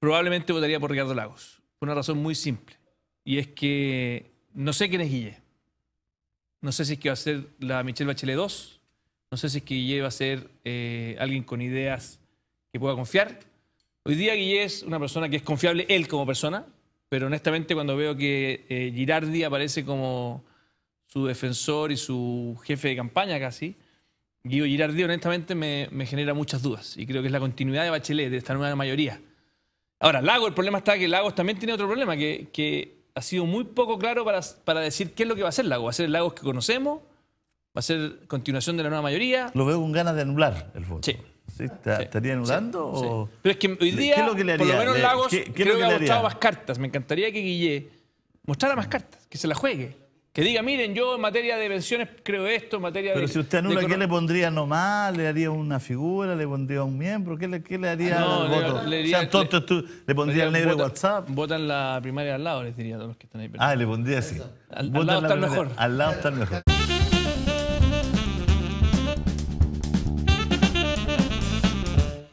probablemente votaría por Ricardo Lagos. Por una razón muy simple. Y es que no sé quién es Guille. No sé si es que va a ser la Michelle Bachelet 2. No sé si es que Guille va a ser eh, alguien con ideas que pueda confiar. Hoy día Guille es una persona que es confiable él como persona, pero honestamente cuando veo que eh, Girardi aparece como su defensor y su jefe de campaña casi, Guido Girardi honestamente me, me genera muchas dudas y creo que es la continuidad de Bachelet, de esta nueva mayoría. Ahora, lago, el problema está que Lagos también tiene otro problema, que, ha sido muy poco claro para, decir qué es lo que va a hacer lago, ¿Va a ser el Lagos que conocemos? ¿Va a ser continuación de la nueva mayoría? Lo veo con ganas de anular el voto. Sí. ¿Estaría anulando? Pero es que hoy día, por lo menos Lagos, creo que, ha mostrado más cartas. Me encantaría que Guille mostrara más cartas, que se la juegue. Que diga, miren, yo en materia de pensiones creo esto, en materia de... Pero si usted anula, ¿qué le pondría nomás? ¿Le haría una figura? ¿Le pondría un miembro? ¿Qué le, qué le haría ah, al voto? Le, le pondría al negro de WhatsApp. Votan la primaria al lado, les diría a todos los que están ahí. Ah, le pondría así. Al, al, lado está mejor. Al lado está mejor.